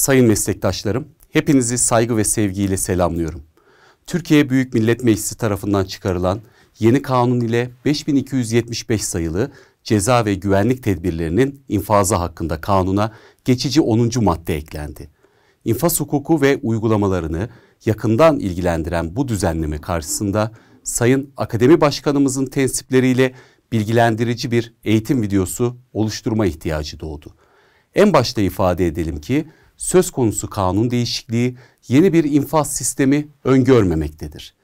Sayın meslektaşlarım, hepinizi saygı ve sevgiyle selamlıyorum. Türkiye Büyük Millet Meclisi tarafından çıkarılan yeni kanun ile 5275 sayılı ceza ve güvenlik tedbirlerinin infazı hakkında kanuna geçici 10. madde eklendi. İnfaz hukuku ve uygulamalarını yakından ilgilendiren bu düzenleme karşısında Sayın Akademi Başkanımızın tensipleriyle bilgilendirici bir eğitim videosu oluşturma ihtiyacı doğdu. En başta ifade edelim ki söz konusu kanun değişikliği yeni bir infaz sistemi öngörmemektedir.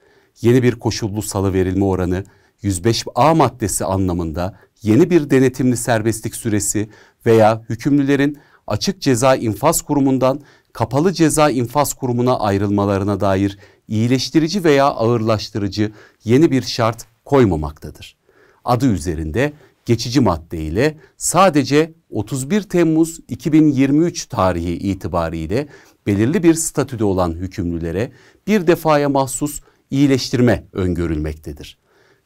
Yeni bir koşullu salı verilme oranı 105A maddesi anlamında yeni bir denetimli serbestlik süresi veya hükümlülerin açık ceza infaz kurumundan kapalı ceza infaz kurumuna ayrılmalarına dair iyileştirici veya ağırlaştırıcı yeni bir şart koymamaktadır. Adı üzerinde geçici madde ile sadece 31 Temmuz 2023 tarihi itibariyle belirli bir statüde olan hükümlülere bir defaya mahsus iyileştirme öngörülmektedir.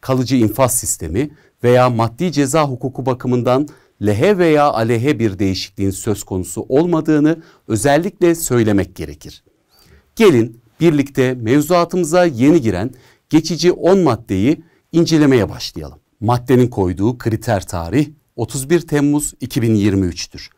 Kalıcı infaz sistemi veya maddi ceza hukuku bakımından lehe veya aleyhe bir değişikliğin söz konusu olmadığını özellikle söylemek gerekir. Gelin birlikte mevzuatımıza yeni giren geçici 10 maddeyi incelemeye başlayalım. Maddenin koyduğu kriter tarih 31 Temmuz 2023'tür.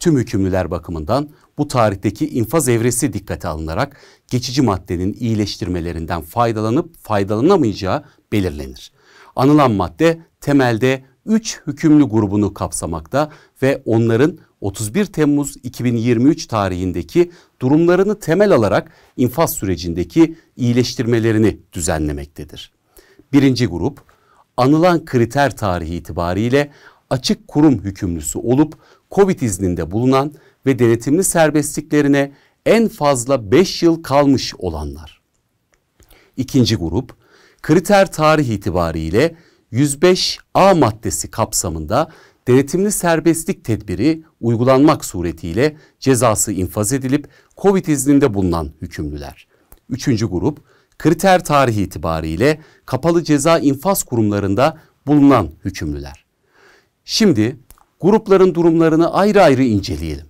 Tüm hükümlüler bakımından bu tarihteki infaz evresi dikkate alınarak geçici maddenin iyileştirmelerinden faydalanıp faydalanamayacağı belirlenir. Anılan madde temelde 3 hükümlü grubunu kapsamakta ve onların 31 Temmuz 2023 tarihindeki durumlarını temel alarak infaz sürecindeki iyileştirmelerini düzenlemektedir. Birinci grup anılan kriter tarihi itibariyle açık kurum hükümlüsü olup Covid izninde bulunan ve denetimli serbestliklerine en fazla 5 yıl kalmış olanlar. İkinci grup kriter tarih itibariyle 105A maddesi kapsamında denetimli serbestlik tedbiri uygulanmak suretiyle cezası infaz edilip Covid izninde bulunan hükümlüler. Üçüncü grup kriter tarihi itibariyle kapalı ceza infaz kurumlarında bulunan hükümlüler. Şimdi grupların durumlarını ayrı ayrı inceleyelim.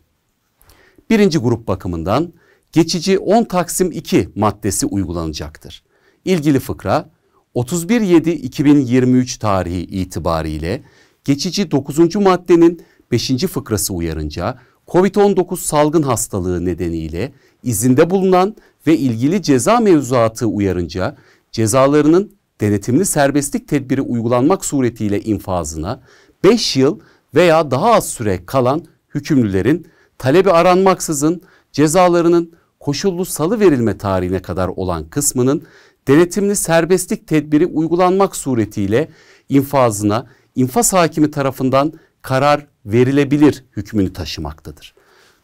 Birinci grup bakımından geçici 10 Taksim 2 maddesi uygulanacaktır. İlgili fıkra 31.7.2023 tarihi itibariyle geçici 9. maddenin 5. fıkrası uyarınca COVID-19 salgın hastalığı nedeniyle izinde bulunan ve ilgili ceza mevzuatı uyarınca cezalarının denetimli serbestlik tedbiri uygulanmak suretiyle infazına 5 yıl veya daha az süre kalan hükümlülerin talebi aranmaksızın cezalarının koşullu salı verilme tarihine kadar olan kısmının denetimli serbestlik tedbiri uygulanmak suretiyle infazına infaz hakimi tarafından karar verilebilir hükmünü taşımaktadır.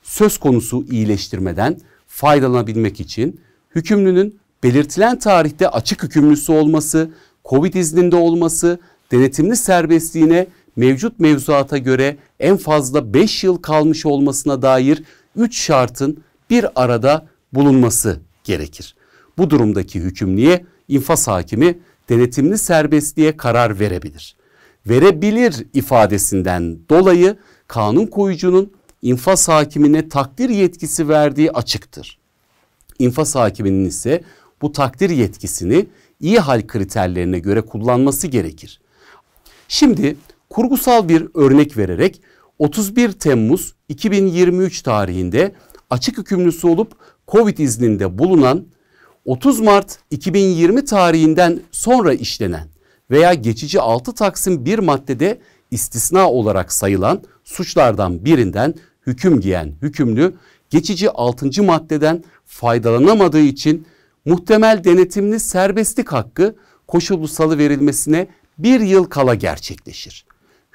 Söz konusu iyileştirmeden faydalanabilmek için hükümlünün belirtilen tarihte açık hükümlüsü olması, Covid izninde olması, denetimli serbestliğine mevcut mevzuata göre en fazla 5 yıl kalmış olmasına dair 3 şartın bir arada bulunması gerekir. Bu durumdaki hükümlüye infaz hakimi denetimli serbestliğe karar verebilir. Verebilir ifadesinden dolayı kanun koyucunun infaz hakimine takdir yetkisi verdiği açıktır. İnfaz hakiminin ise bu takdir yetkisini iyi hal kriterlerine göre kullanması gerekir. Şimdi kurgusal bir örnek vererek 31 Temmuz 2023 tarihinde açık hükümlüsü olup Covid izninde bulunan 30 Mart 2020 tarihinden sonra işlenen veya geçici 6 Taksim 1 maddede istisna olarak sayılan suçlardan birinden hüküm giyen hükümlü geçici 6. maddeden faydalanamadığı için muhtemel denetimli serbestlik hakkı koşullu salı verilmesine bir yıl kala gerçekleşir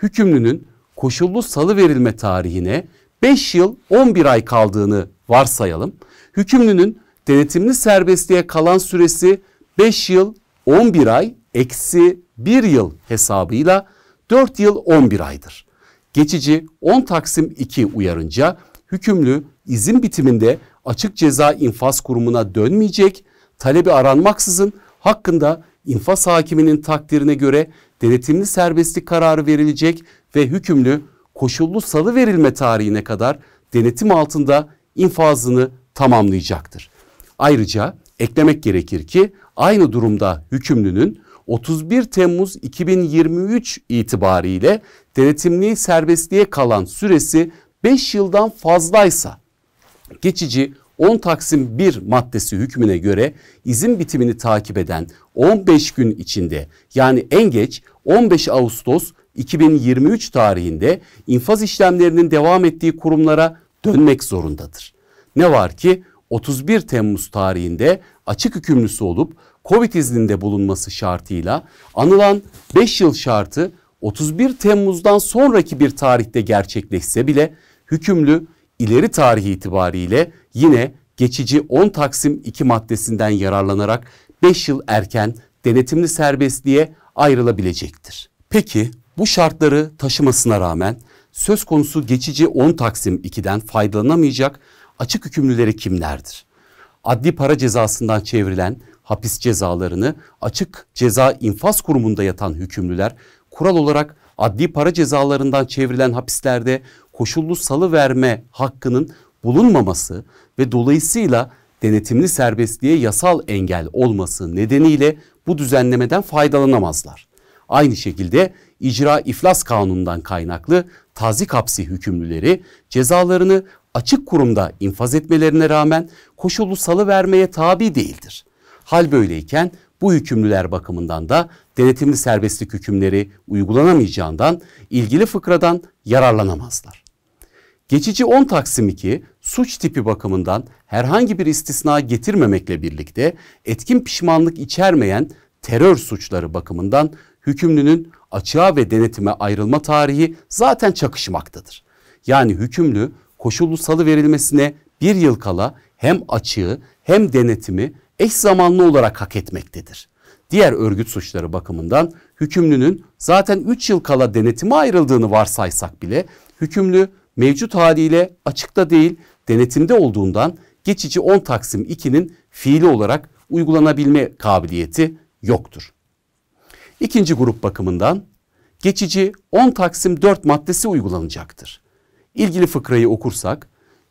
hükümlünün koşullu salı verilme tarihine 5 yıl 11 ay kaldığını varsayalım. Hükümlünün denetimli serbestliğe kalan süresi 5 yıl 11 ay eksi 1 yıl hesabıyla 4 yıl 11 aydır. Geçici 10 Taksim 2 uyarınca hükümlü izin bitiminde açık ceza infaz kurumuna dönmeyecek, talebi aranmaksızın hakkında infaz hakiminin takdirine göre denetimli serbestlik kararı verilecek ve hükümlü koşullu salı verilme tarihine kadar denetim altında infazını tamamlayacaktır. Ayrıca eklemek gerekir ki aynı durumda hükümlünün 31 Temmuz 2023 itibariyle denetimli serbestliğe kalan süresi 5 yıldan fazlaysa geçici 10 Taksim 1 maddesi hükmüne göre izin bitimini takip eden 15 gün içinde yani en geç 15 Ağustos 2023 tarihinde infaz işlemlerinin devam ettiği kurumlara dönmek zorundadır. Ne var ki 31 Temmuz tarihinde açık hükümlüsü olup Covid izninde bulunması şartıyla anılan 5 yıl şartı 31 Temmuz'dan sonraki bir tarihte gerçekleşse bile hükümlü ileri tarihi itibariyle yine geçici 10 Taksim 2 maddesinden yararlanarak 5 yıl erken denetimli serbestliğe ayrılabilecektir. Peki bu şartları taşımasına rağmen söz konusu geçici 10 Taksim 2'den faydalanamayacak açık hükümlüleri kimlerdir? Adli para cezasından çevrilen hapis cezalarını açık ceza infaz kurumunda yatan hükümlüler kural olarak adli para cezalarından çevrilen hapislerde koşullu salı verme hakkının bulunmaması ve dolayısıyla denetimli serbestliğe yasal engel olması nedeniyle bu düzenlemeden faydalanamazlar. Aynı şekilde icra iflas kanunundan kaynaklı tazik hapsi hükümlüleri cezalarını açık kurumda infaz etmelerine rağmen koşullu salı vermeye tabi değildir. Hal böyleyken bu hükümlüler bakımından da denetimli serbestlik hükümleri uygulanamayacağından ilgili fıkradan yararlanamazlar. Geçici 10 Taksim 2 suç tipi bakımından herhangi bir istisna getirmemekle birlikte etkin pişmanlık içermeyen terör suçları bakımından hükümlünün açığa ve denetime ayrılma tarihi zaten çakışmaktadır. Yani hükümlü koşullu salı verilmesine bir yıl kala hem açığı hem denetimi eş zamanlı olarak hak etmektedir. Diğer örgüt suçları bakımından hükümlünün zaten 3 yıl kala denetime ayrıldığını varsaysak bile hükümlü mevcut haliyle açıkta değil denetimde olduğundan geçici 10 Taksim 2'nin fiili olarak uygulanabilme kabiliyeti yoktur. İkinci grup bakımından geçici 10 Taksim 4 maddesi uygulanacaktır. İlgili fıkrayı okursak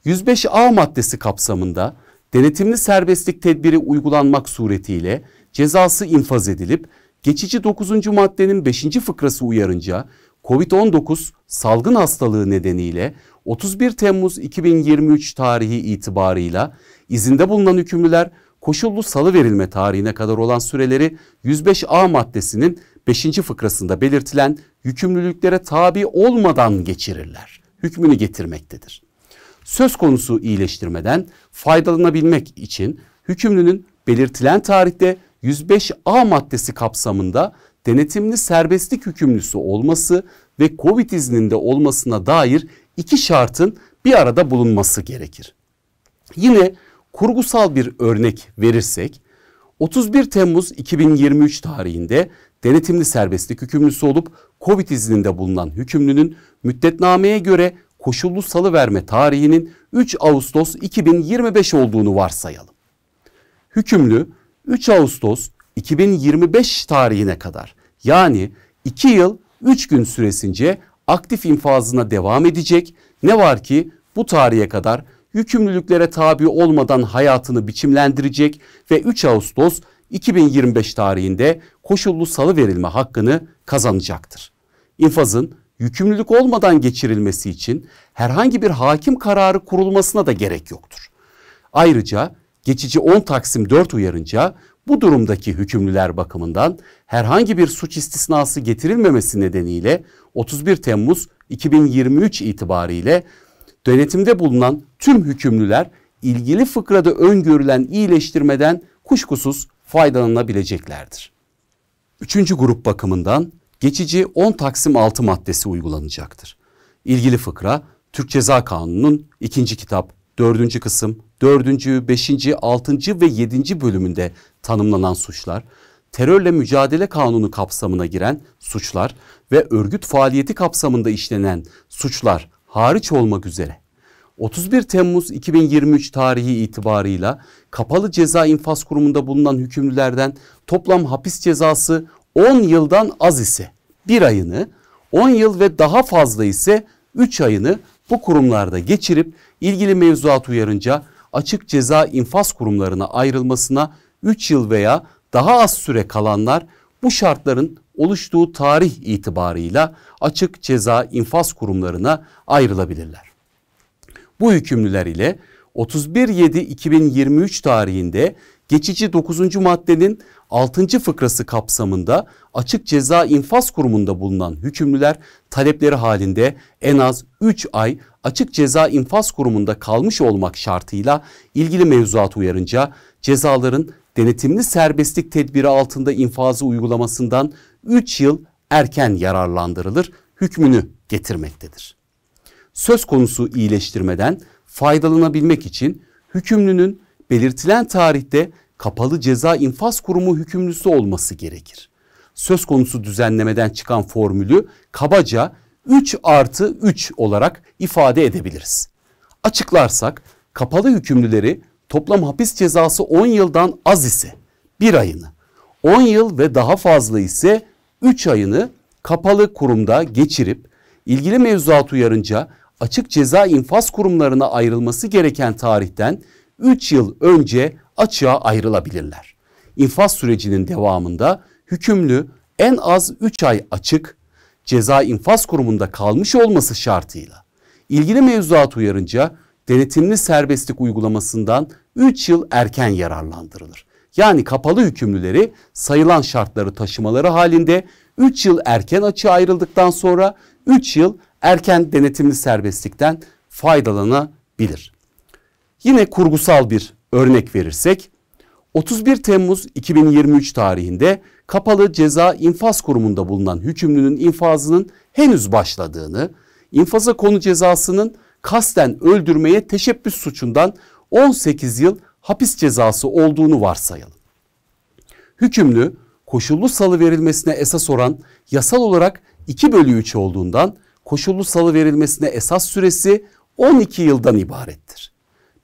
105A maddesi kapsamında denetimli serbestlik tedbiri uygulanmak suretiyle cezası infaz edilip geçici 9. maddenin 5. fıkrası uyarınca Covid-19 salgın hastalığı nedeniyle 31 Temmuz 2023 tarihi itibarıyla izinde bulunan hükümlüler koşullu salı verilme tarihine kadar olan süreleri 105A maddesinin 5. fıkrasında belirtilen yükümlülüklere tabi olmadan geçirirler. Hükmünü getirmektedir. Söz konusu iyileştirmeden faydalanabilmek için hükümlünün belirtilen tarihte 105A maddesi kapsamında denetimli serbestlik hükümlüsü olması ve Covid izninde olmasına dair iki şartın bir arada bulunması gerekir. Yine kurgusal bir örnek verirsek 31 Temmuz 2023 tarihinde denetimli serbestlik hükümlüsü olup Covid izninde bulunan hükümlünün müddetnameye göre koşullu salı verme tarihinin 3 Ağustos 2025 olduğunu varsayalım. Hükümlü 3 Ağustos 2025 tarihine kadar yani 2 yıl 3 gün süresince aktif infazına devam edecek. Ne var ki bu tarihe kadar yükümlülüklere tabi olmadan hayatını biçimlendirecek ve 3 Ağustos 2025 tarihinde koşullu salı verilme hakkını kazanacaktır. İnfazın yükümlülük olmadan geçirilmesi için herhangi bir hakim kararı kurulmasına da gerek yoktur. Ayrıca geçici 10 Taksim 4 uyarınca bu durumdaki hükümlüler bakımından herhangi bir suç istisnası getirilmemesi nedeniyle 31 Temmuz 2023 itibariyle denetimde bulunan tüm hükümlüler ilgili fıkrada öngörülen iyileştirmeden kuşkusuz faydalanabileceklerdir. Üçüncü grup bakımından geçici 10 Taksim 6 maddesi uygulanacaktır. İlgili fıkra Türk Ceza Kanunu'nun 2. kitap Dördüncü kısım Dördüncü Beşinci Altıncı ve Yedinci bölümünde tanımlanan suçlar, terörle mücadele kanunu kapsamına giren suçlar ve örgüt faaliyeti kapsamında işlenen suçlar hariç olmak üzere 31 Temmuz 2023 tarihi itibarıyla kapalı ceza infaz kurumunda bulunan hükümlülerden toplam hapis cezası 10 yıldan az ise 1 ayını, 10 yıl ve daha fazla ise 3 ayını bu kurumlarda geçirip ilgili mevzuat uyarınca açık ceza infaz kurumlarına ayrılmasına 3 yıl veya daha az süre kalanlar bu şartların oluştuğu tarih itibarıyla açık ceza infaz kurumlarına ayrılabilirler. Bu hükümlüler ile 31.7.2023 tarihinde geçici 9. maddenin 6. fıkrası kapsamında açık ceza infaz kurumunda bulunan hükümlüler talepleri halinde en az 3 ay açık ceza infaz kurumunda kalmış olmak şartıyla ilgili mevzuat uyarınca cezaların denetimli serbestlik tedbiri altında infazı uygulamasından 3 yıl erken yararlandırılır hükmünü getirmektedir. Söz konusu iyileştirmeden faydalanabilmek için hükümlünün belirtilen tarihte kapalı ceza infaz kurumu hükümlüsü olması gerekir. Söz konusu düzenlemeden çıkan formülü kabaca 3 artı 3 olarak ifade edebiliriz. Açıklarsak kapalı hükümlüleri toplam hapis cezası 10 yıldan az ise bir ayını, 10 yıl ve daha fazla ise 3 ayını kapalı kurumda geçirip ilgili mevzuat uyarınca açık ceza infaz kurumlarına ayrılması gereken tarihten 3 yıl önce açığa ayrılabilirler. İnfaz sürecinin devamında hükümlü en az 3 ay açık ceza infaz kurumunda kalmış olması şartıyla ilgili mevzuat uyarınca denetimli serbestlik uygulamasından 3 yıl erken yararlandırılır. Yani kapalı hükümlüleri sayılan şartları taşımaları halinde 3 yıl erken açığa ayrıldıktan sonra 3 yıl erken denetimli serbestlikten faydalanabilir. Yine kurgusal bir örnek verirsek 31 Temmuz 2023 tarihinde kapalı ceza infaz kurumunda bulunan hükümlünün infazının henüz başladığını, infaza konu cezasının kasten öldürmeye teşebbüs suçundan 18 yıl hapis cezası olduğunu varsayalım. Hükümlü koşullu salı verilmesine esas oran yasal olarak 2 bölü 3 olduğundan koşullu salı verilmesine esas süresi 12 yıldan ibarettir.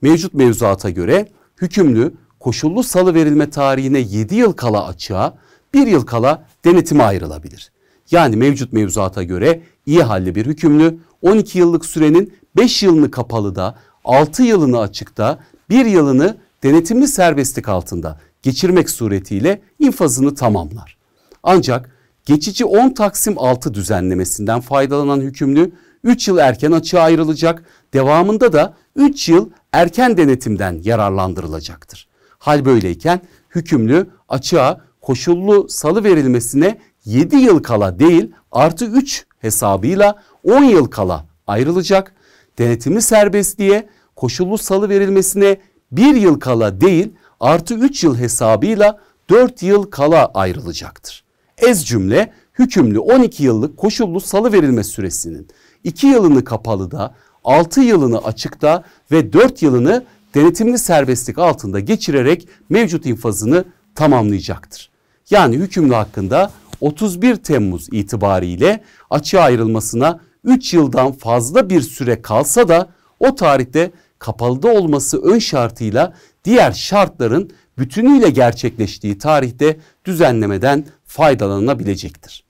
Mevcut mevzuata göre hükümlü koşullu salı verilme tarihine 7 yıl kala açığa, 1 yıl kala denetime ayrılabilir. Yani mevcut mevzuata göre iyi halli bir hükümlü 12 yıllık sürenin 5 yılını kapalı da 6 yılını açıkta, 1 yılını denetimli serbestlik altında geçirmek suretiyle infazını tamamlar. Ancak geçici 10 Taksim 6 düzenlemesinden faydalanan hükümlü 3 yıl erken açığa ayrılacak, devamında da 3 yıl erken denetimden yararlandırılacaktır. Hal böyleyken hükümlü açığa koşullu salı verilmesine 7 yıl kala değil artı 3 hesabıyla 10 yıl kala ayrılacak. Denetimli serbestliğe koşullu salı verilmesine bir yıl kala değil artı üç yıl hesabıyla dört yıl kala ayrılacaktır. Ez cümle hükümlü 12 yıllık koşullu salı verilme süresinin 2 yılını kapalıda, 6 yılını açıkta ve 4 yılını denetimli serbestlik altında geçirerek mevcut infazını tamamlayacaktır. Yani hükümlü hakkında 31 Temmuz itibariyle açığa ayrılmasına 3 yıldan fazla bir süre kalsa da o tarihte kapalıda olması ön şartıyla diğer şartların bütünüyle gerçekleştiği tarihte düzenlemeden faydalanabilecektir.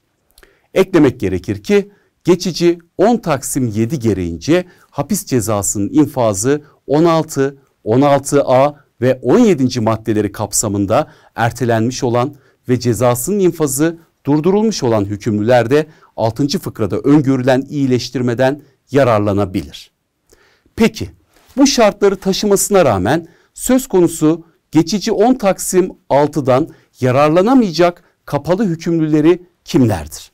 Eklemek gerekir ki geçici 10 Taksim 7 gereğince hapis cezasının infazı 16, 16A ve 17. maddeleri kapsamında ertelenmiş olan ve cezasının infazı durdurulmuş olan hükümlülerde 6. fıkrada öngörülen iyileştirmeden yararlanabilir. Peki bu şartları taşımasına rağmen söz konusu geçici 10 Taksim 6'dan yararlanamayacak kapalı hükümlüleri kimlerdir?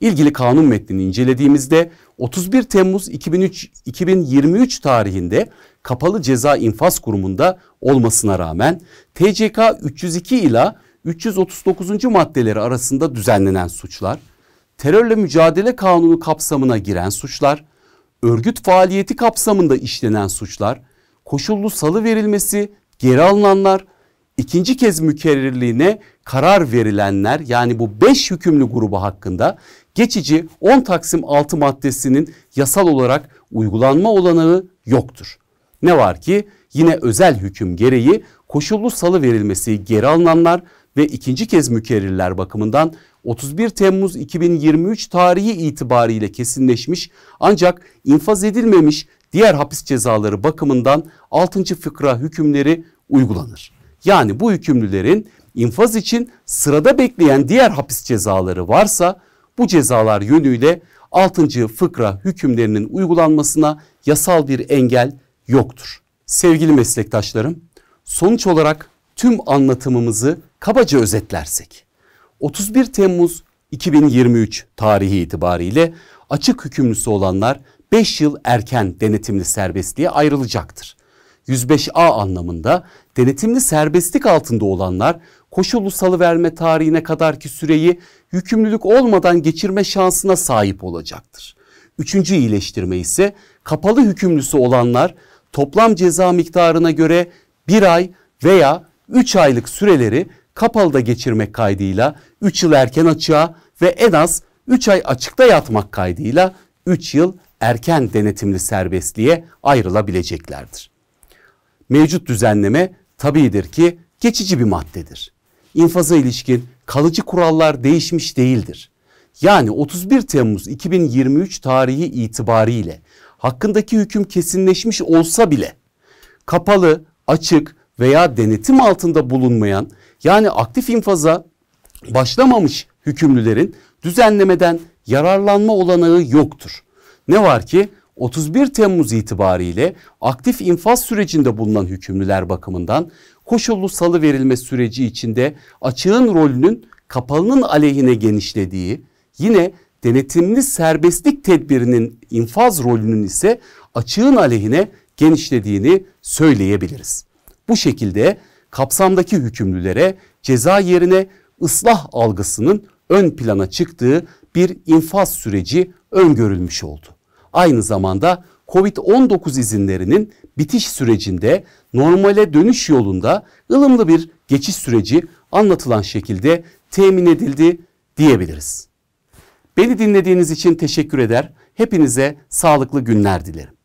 İlgili kanun metnini incelediğimizde 31 Temmuz 2003, 2023 tarihinde kapalı ceza infaz kurumunda olmasına rağmen TCK 302 ila 339. maddeleri arasında düzenlenen suçlar, terörle mücadele kanunu kapsamına giren suçlar, örgüt faaliyeti kapsamında işlenen suçlar, koşullu salı verilmesi, geri alınanlar, ikinci kez mükerrirliğine karar verilenler yani bu 5 hükümlü grubu hakkında geçici 10 Taksim 6 maddesinin yasal olarak uygulanma olanağı yoktur. Ne var ki yine özel hüküm gereği koşullu salı verilmesi geri alınanlar ve ikinci kez mükerrirler bakımından 31 Temmuz 2023 tarihi itibariyle kesinleşmiş ancak infaz edilmemiş diğer hapis cezaları bakımından 6. fıkra hükümleri uygulanır. Yani bu hükümlülerin infaz için sırada bekleyen diğer hapis cezaları varsa bu cezalar yönüyle 6. fıkra hükümlerinin uygulanmasına yasal bir engel yoktur. Sevgili meslektaşlarım, sonuç olarak tüm anlatımımızı kabaca özetlersek 31 Temmuz 2023 tarihi itibariyle açık hükümlüsü olanlar 5 yıl erken denetimli serbestliğe ayrılacaktır. 105A anlamında denetimli serbestlik altında olanlar koşullu verme tarihine kadarki süreyi yükümlülük olmadan geçirme şansına sahip olacaktır. Üçüncü iyileştirme ise kapalı hükümlüsü olanlar toplam ceza miktarına göre 1 ay veya 3 aylık süreleri kapalıda geçirmek kaydıyla 3 yıl erken açığa ve en az 3 ay açıkta yatmak kaydıyla 3 yıl erken denetimli serbestliğe ayrılabileceklerdir. Mevcut düzenleme tabidir ki geçici bir maddedir. İnfaza ilişkin kalıcı kurallar değişmiş değildir. Yani 31 Temmuz 2023 tarihi itibariyle hakkındaki hüküm kesinleşmiş olsa bile kapalı, açık veya denetim altında bulunmayan yani aktif infaza başlamamış hükümlülerin düzenlemeden yararlanma olanağı yoktur. Ne var ki 31 Temmuz itibariyle aktif infaz sürecinde bulunan hükümlüler bakımından koşullu salı verilme süreci içinde açığın rolünün kapalının aleyhine genişlediği, yine denetimli serbestlik tedbirinin infaz rolünün ise açığın aleyhine genişlediğini söyleyebiliriz. Bu şekilde kapsamdaki hükümlülere ceza yerine ıslah algısının ön plana çıktığı bir infaz süreci öngörülmüş oldu. Aynı zamanda Covid-19 izinlerinin bitiş sürecinde normale dönüş yolunda ılımlı bir geçiş süreci anlatılan şekilde temin edildi diyebiliriz. Beni dinlediğiniz için teşekkür eder. Hepinize sağlıklı günler dilerim.